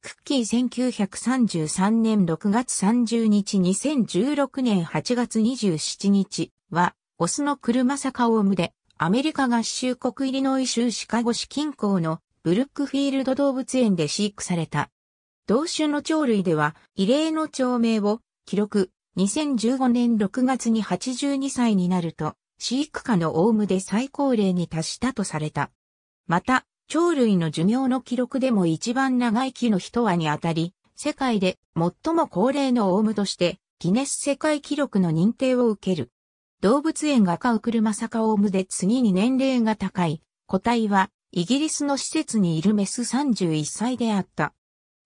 クッキー1933年6月30日2016年8月27日は、オスの車坂オウムで、アメリカ合衆国イリノイ州シカゴ市近郊のブルックフィールド動物園で飼育された。同種の鳥類では、異例の鳥名を記録。2015年6月に82歳になると、飼育下のオウムで最高齢に達したとされた。また、鳥類の寿命の記録でも一番長生きの一羽にあたり、世界で最も高齢のオウムとして、ギネス世界記録の認定を受ける。動物園が飼う車坂オウムで次に年齢が高い、個体は、イギリスの施設にいるメス31歳であった。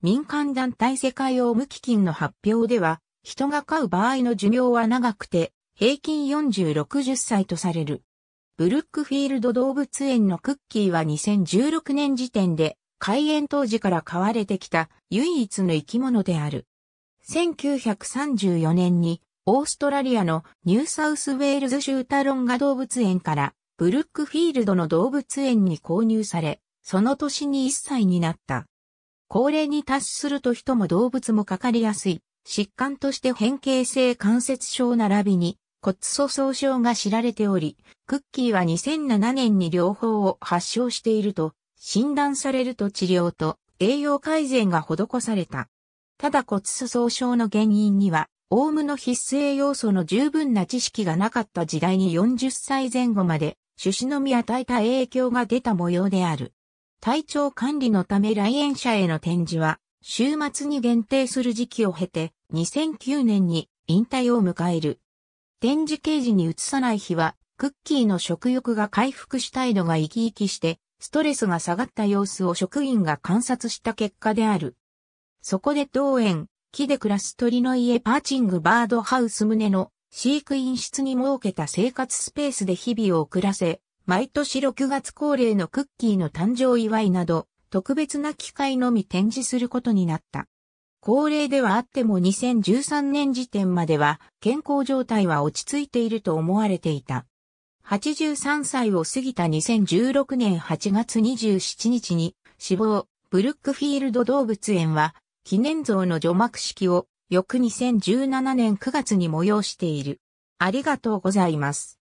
民間団体世界オウム基金の発表では、人が飼う場合の寿命は長くて、平均40、60歳とされる。ブルックフィールド動物園のクッキーは2016年時点で開園当時から飼われてきた唯一の生き物である。1934年にオーストラリアのニューサウスウェールズ州タロンガ動物園からブルックフィールドの動物園に購入され、その年に1歳になった。高齢に達すると人も動物もかかりやすい、疾患として変形性関節症並びに骨粗鬆症が知られており、クッキーは2007年に両方を発症していると診断されると治療と栄養改善が施された。ただ骨粗鬆症の原因には、オウムの必須栄養素の十分な知識がなかった時代に40歳前後まで、種子のみ与えた影響が出た模様である。体調管理のため来園者への展示は、週末に限定する時期を経て、2009年に引退を迎える。展示ケージに移さない日は、クッキーの食欲が回復したいのが生き生きして、ストレスが下がった様子を職員が観察した結果である。そこで当園、木で暮らす鳥の家パーチングバードハウス棟の飼育員室に設けた生活スペースで日々を送らせ、毎年6月恒例のクッキーの誕生祝いなど、特別な機会のみ展示することになった。高齢ではあっても2013年時点までは健康状態は落ち着いていると思われていた。83歳を過ぎた2016年8月27日に死亡、ブルックフィールド動物園は記念像の除幕式を翌2017年9月に催している。ありがとうございます。